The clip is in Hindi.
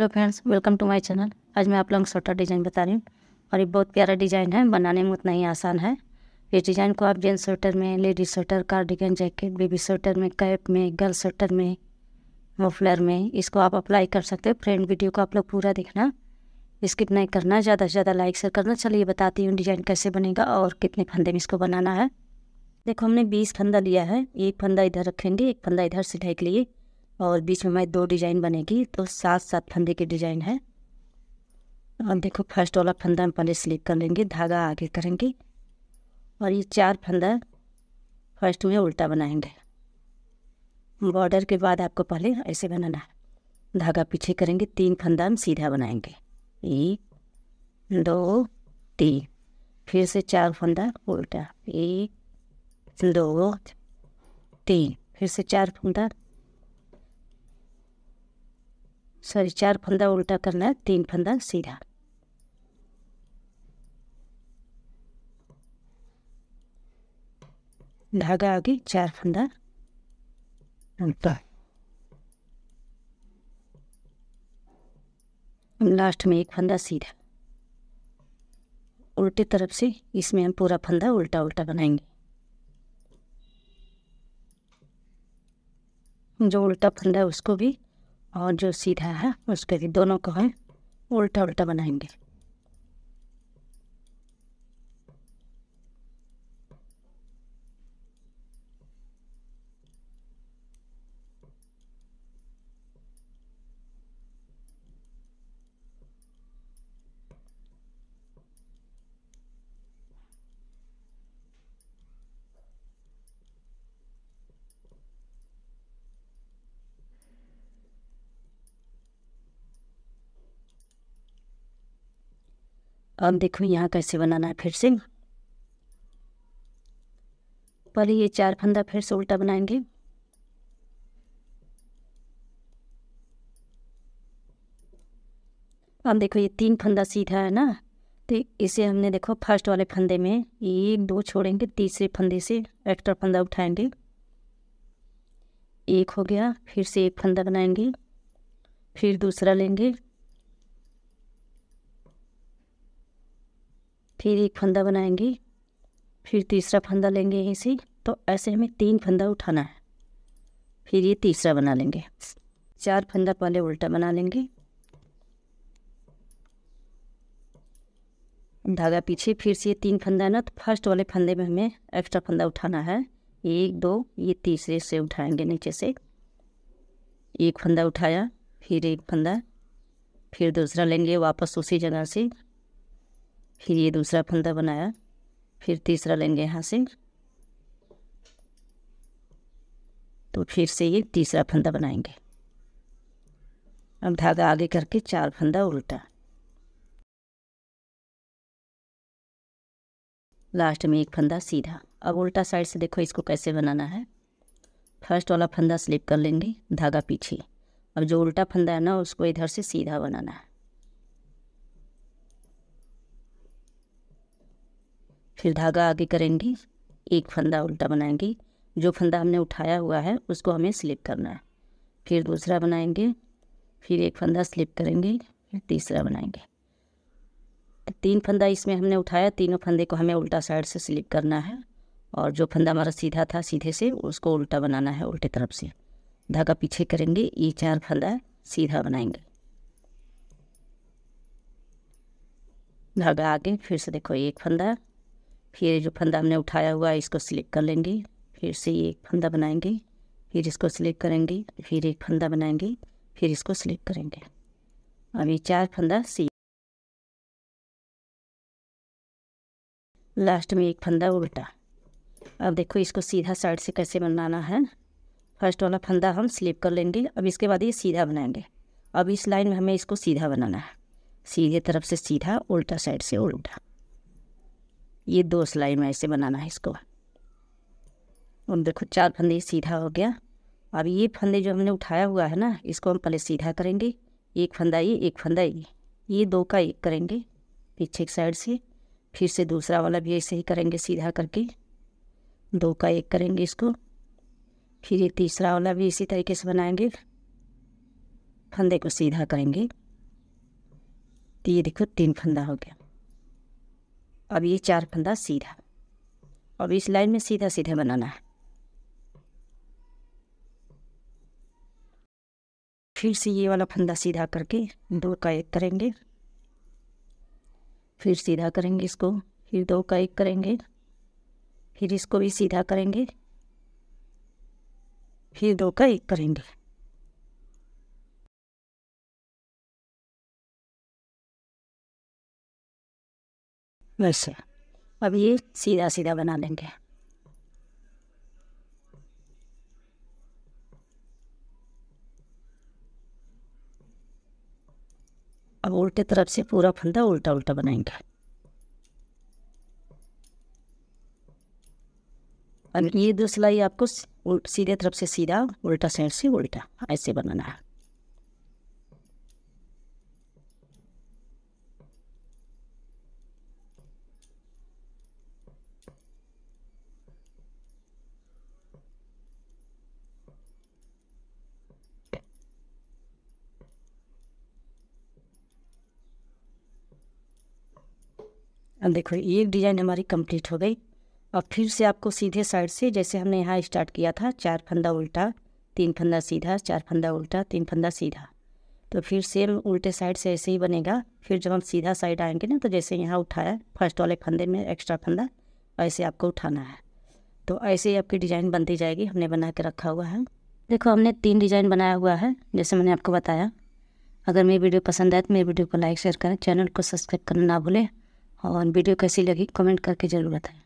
hello friends welcome to my channel आज मैं आप लोगों को स्वेटर डिज़ाइन बता रही हूँ और ये बहुत प्यारा डिज़ाइन है बनाने में उतना ही आसान है इस डिज़ाइन को आप जेंट्स स्वेटर में ladies sweater cardigan jacket baby sweater में कैप में गर्ल स्वेटर में मफलर में इसको आप अप्लाई कर सकते हो फ्रेंड वीडियो को आप लोग पूरा देखना स्किप नहीं करना ज़्यादा से ज़्यादा लाइक शेयर करना चलिए बताती हूँ डिज़ाइन कैसे बनेगा और कितने फंदे में इसको बनाना है देखो हमने बीस फंदा लिया है एक फंदा इधर रखेंगे एक फंदा इधर सिलाई के लिए और बीच में हमारी दो डिज़ाइन बनेगी तो सात सात फंदे की डिज़ाइन है और देखो फर्स्ट वाला फंदा हम पहले स्लिप कर लेंगे धागा आगे करेंगे और ये चार फंदा फर्स्ट में उल्टा बनाएंगे बॉर्डर के बाद आपको पहले ऐसे बनाना है धागा पीछे करेंगे तीन फंदा हम सीधा बनाएंगे एक दो तीन फिर से चार फंदा उल्टा एक दो तीन फिर से चार फंदा सॉरी चार फंदा उल्टा करना है तीन फंदा सीधा धागा आगे चार फंदा उल्टा लास्ट में एक फंदा सीधा उल्टे तरफ से इसमें हम पूरा फंदा उल्टा उल्टा बनाएंगे जो उल्टा फंदा है उसको भी और जो सीधा है उसके भी दोनों को है उल्टा उल्टा बनाएंगे अब देखो यहाँ कैसे बनाना है फिर से पहले ये चार फंदा फिर से उल्टा बनाएंगे अब देखो ये तीन फंदा सीधा है ना तो इसे हमने देखो फर्स्ट वाले फंदे में एक दो छोड़ेंगे तीसरे फंदे से एक्स्ट्रा फंदा उठाएंगे एक हो गया फिर से एक फंदा बनाएंगे फिर दूसरा लेंगे फिर एक फंदा बनाएंगे फिर तीसरा फंदा लेंगे यहीं से तो ऐसे हमें तीन फंदा उठाना है फिर ये तीसरा बना लेंगे चार फंदा पहले उल्टा बना लेंगे धागा पीछे फिर से ये तीन फंदा है ना तो फर्स्ट वाले फंदे में हमें एक्स्ट्रा फंदा उठाना है एक दो ये तीसरे से उठाएंगे नीचे से एक फंदा उठाया फिर एक फंदा फिर दूसरा लेंगे वापस उसी जगह से फिर ये दूसरा फंदा बनाया फिर तीसरा लेंगे यहाँ से तो फिर से ये तीसरा फंदा बनाएंगे अब धागा आगे करके चार फंदा उल्टा लास्ट में एक फंदा सीधा अब उल्टा साइड से देखो इसको कैसे बनाना है फर्स्ट वाला फंदा स्लिप कर लेंगे धागा पीछे अब जो उल्टा फंदा है ना उसको इधर से सीधा बनाना है फिर धागा आगे करेंगी एक फंदा उल्टा बनाएंगी जो फंदा हमने उठाया हुआ है उसको हमें स्लिप करना है फिर दूसरा बनाएंगे फिर एक फंदा स्लिप करेंगे फिर तीसरा बनाएंगे तो तीन फंदा इसमें हमने उठाया तीनों फंदे को हमें उल्टा साइड से स्लिप करना है और जो फंदा हमारा सीधा था सीधे से उसको उल्टा बनाना है उल्टे तरफ से धागा पीछे करेंगे ये चार फंदा सीधा बनाएंगे धागा आगे फिर से देखो एक फंदा फिर जो फंदा हमने उठाया हुआ है इसको सिलेक्ट कर लेंगे फिर से एक फंदा बनाएंगे फिर इसको सिलेक्ट करेंगे फिर एक फंदा बनाएंगे फिर इसको सिलेक्ट करेंगे अब ये चार फंदा सी लास्ट में एक फंदा उल्टा अब देखो इसको सीधा साइड से कैसे बनाना है फर्स्ट वाला फंदा हम स्लिप कर लेंगे अब इसके बाद ये सीधा बनाएंगे अब इस लाइन में हमें इसको सीधा बनाना है सीधे तरफ से सीधा उल्टा साइड से उल्टा ये दो सिलाई में ऐसे बनाना है इसको और देखो चार फंदे सीधा हो गया अब ये फंदे जो हमने उठाया हुआ है ना इसको हम पहले सीधा करेंगे एक फंदा ये एक फंदा ये ये दो का एक करेंगे पीछे एक साइड से फिर से दूसरा वाला भी ऐसे ही करेंगे सीधा करके दो का एक करेंगे इसको फिर ये तीसरा वाला भी इसी तरीके से बनाएंगे फंदे को सीधा करेंगे तो ये देखो तीन फंदा हो गया अब ये चार फंदा सीधा अब इस लाइन में सीधा सीधा बनाना है फिर से ये वाला फंदा सीधा करके दो का एक करेंगे फिर सीधा करेंगे इसको फिर दो का एक करेंगे फिर इसको भी सीधा करेंगे फिर दो का एक करेंगे वैसे अब ये सीधा सीधा बना लेंगे अब उल्टे तरफ से पूरा फंदा उल्टा उल्टा बनाएंगे और ये दो सिलाई आपको सीधे तरफ से सीधा उल्टा साइड से उल्टा ऐसे बनाना है अब देखो एक डिज़ाइन हमारी कंप्लीट हो गई और फिर से आपको सीधे साइड से जैसे हमने यहाँ स्टार्ट किया था चार फंदा उल्टा तीन फंदा सीधा चार फंदा उल्टा तीन फंदा सीधा तो फिर सेम उल्टे साइड से ऐसे ही बनेगा फिर जब हम सीधा साइड आएंगे ना तो जैसे यहाँ उठाया फर्स्ट वाले फंदे में एक्स्ट्रा फंदा ऐसे आपको उठाना है तो ऐसे ही आपकी डिज़ाइन बनती जाएगी हमने बना के रखा हुआ है देखो हमने तीन डिज़ाइन बनाया हुआ है जैसे मैंने आपको बताया अगर मेरी वीडियो पसंद आए तो मेरी वीडियो को लाइक शेयर करें चैनल को सब्सक्राइब करना ना भूलें हाँ, और वीडियो कैसी लगी कमेंट करके ज़रूर बताएं